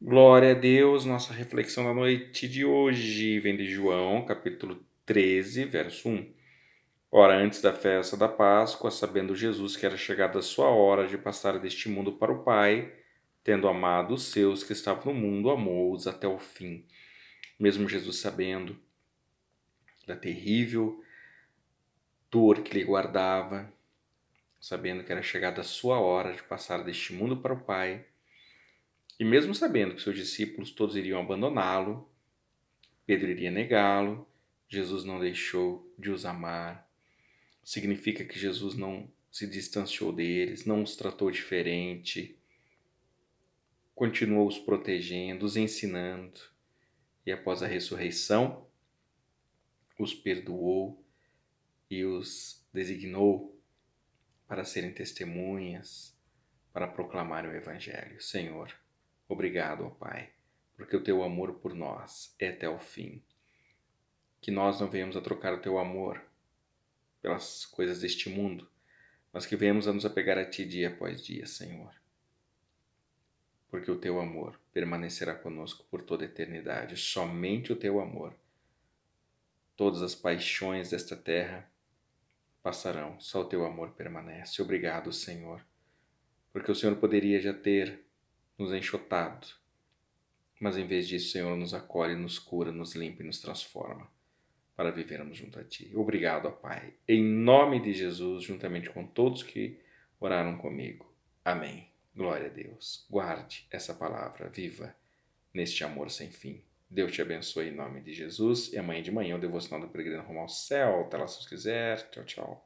Glória a Deus, nossa reflexão da noite de hoje vem de João, capítulo 13, verso 1. Ora, antes da festa da Páscoa, sabendo Jesus que era chegada a sua hora de passar deste mundo para o Pai, tendo amado os seus que estavam no mundo, amou-os até o fim. Mesmo Jesus sabendo da terrível dor que lhe guardava, sabendo que era chegada a sua hora de passar deste mundo para o Pai, e mesmo sabendo que seus discípulos todos iriam abandoná-lo, Pedro iria negá-lo, Jesus não deixou de os amar. Significa que Jesus não se distanciou deles, não os tratou diferente, continuou os protegendo, os ensinando. E após a ressurreição, os perdoou e os designou para serem testemunhas, para proclamar o Evangelho. Senhor, Obrigado, ó Pai, porque o teu amor por nós é até o fim. Que nós não venhamos a trocar o teu amor pelas coisas deste mundo, mas que venhamos a nos apegar a ti dia após dia, Senhor. Porque o teu amor permanecerá conosco por toda a eternidade, somente o teu amor. Todas as paixões desta terra passarão, só o teu amor permanece. Obrigado, Senhor, porque o Senhor poderia já ter nos é enxotado. Mas em vez disso, o Senhor nos acolhe, nos cura, nos limpa e nos transforma para vivermos junto a Ti. Obrigado, ó Pai. Em nome de Jesus, juntamente com todos que oraram comigo. Amém. Glória a Deus. Guarde essa palavra viva neste amor sem fim. Deus te abençoe em nome de Jesus. E amanhã de manhã o devocional do peregrino rumo ao céu. Até lá se quiser. Tchau, tchau.